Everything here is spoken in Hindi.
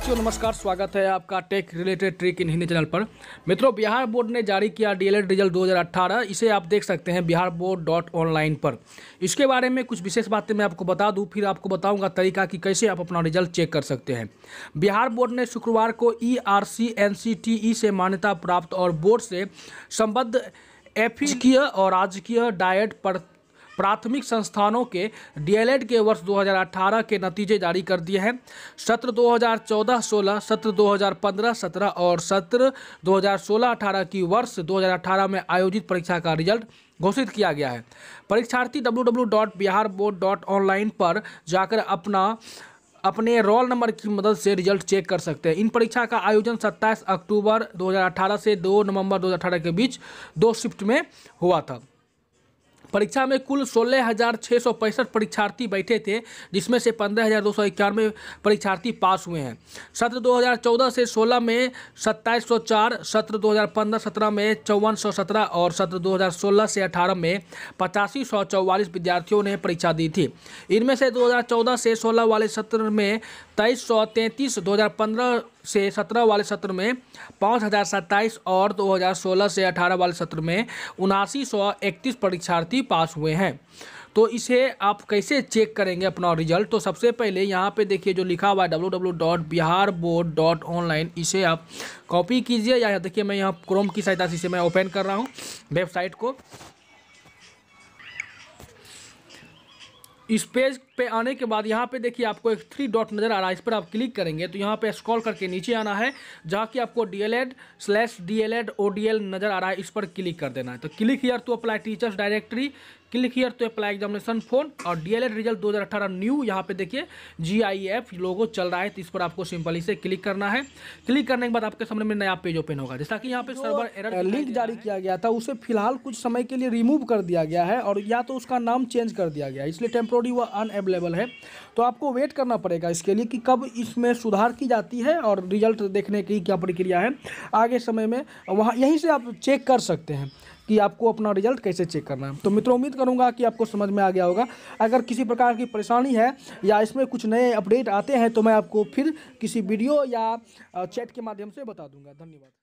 साथियों नमस्कार स्वागत है आपका tech related trick in Hindi channel पर मित्रों बिहार बोर्ड ने जारी किया डीएलएड रिजल्ट 2018 इसे आप देख सकते हैं बिहार बोर्ड डॉट ऑनलाइन पर इसके बारे में कुछ विशेष बातें मैं आपको बता दूं फिर आपको बताऊंगा तरीका कि कैसे आप अपना रिजल्ट चेक कर सकते हैं बिहार बोर्ड ने शुक्रवार को ई e आर e से मान्यता प्राप्त और बोर्ड से संबद्ध एफिकीय और राजकीय डायट पर प्राथमिक संस्थानों के डीएलएड के वर्ष 2018 के नतीजे जारी कर दिए हैं सत्र 2014-16 सत्र 2015-17 और सत्र 2016-18 की वर्ष 2018 में आयोजित परीक्षा का रिजल्ट घोषित किया गया है परीक्षार्थी www.biharboard.online पर जाकर अपना अपने रोल नंबर की मदद से रिजल्ट चेक कर सकते हैं इन परीक्षा का आयोजन 27 अक्टूबर 2018 से 2 नवंबर 2018 के बीच दो शिफ्ट में हुआ था परीक्षा में कुल सोलह हज़ार छः सौ पैंसठ परीक्षार्थी बैठे थे जिसमें से पंद्रह हज़ार दो सौ इक्यानवे परीक्षार्थी पास हुए हैं सत्र दो हज़ार चौदह से सोलह में सत्ताईस सौ चार सत्र दो हज़ार पंद्रह सत्रह में चौवन सौ सत्रह और सत्र दो हज़ार सोलह से अठारह में पचासी सौ चौवालीस विद्यार्थियों ने परीक्षा दी थी इनमें से दो हज़ार चौदह से सोलह वाले सत्र में तेईस सौ तैंतीस दो हज़ार पंद्रह से सत्रह वाले सत्र में पाँच हज़ार सत्ताईस और 2016 से अठारह वाले सत्र में उनासी सौ इकतीस परीक्षार्थी पास हुए हैं तो इसे आप कैसे चेक करेंगे अपना रिजल्ट तो सबसे पहले यहाँ पे देखिए जो लिखा हुआ है W W dot Bihar board dot online इसे आप कॉपी कीजिए या देखिए मैं यहाँ क्रोम की सहायता से इसे मैं ओपन कर रहा हूँ वेबसाइट को इस पेज पे आने के बाद यहाँ पे देखिए आपको एक थ्री डॉट नज़र आ रहा है इस पर आप क्लिक करेंगे तो यहाँ पे स्क्रॉल करके नीचे आना है जहाँ की आपको D L Ed slash D L Ed O D L नज़र आ रहा है इस पर क्लिक कर देना है तो click here to apply teachers directory click here to apply examination form और डीएलएड रिजल्ट दो न्यू यहाँ पे देखिए जीआईएफ लोगो चल रहा है तो इस पर आपको सिंपली से क्लिक करना है क्लिक करने के बाद आपके सामने में नया पेज ओपन होगा जैसा कि यहाँ पे सर्वर एरर लिंक जारी किया गया था उसे फिलहाल कुछ समय के लिए रिमूव कर दिया गया है और या तो उसका नाम चेंज कर दिया गया इसलिए टेम्प्रोरी वह अनएवेलेबल है तो आपको वेट करना पड़ेगा इसके लिए कि कब इसमें सुधार की जाती है और रिजल्ट देखने की क्या प्रक्रिया है आगे समय में वहाँ यहीं से आप चेक कर सकते हैं कि आपको अपना रिजल्ट कैसे चेक करना है तो मित्रों उम्मीद करूँगा कि आपको समझ में आ गया होगा अगर किसी प्रकार की परेशानी है या इसमें कुछ नए अपडेट आते हैं तो मैं आपको फिर किसी वीडियो या चैट के माध्यम से बता दूंगा धन्यवाद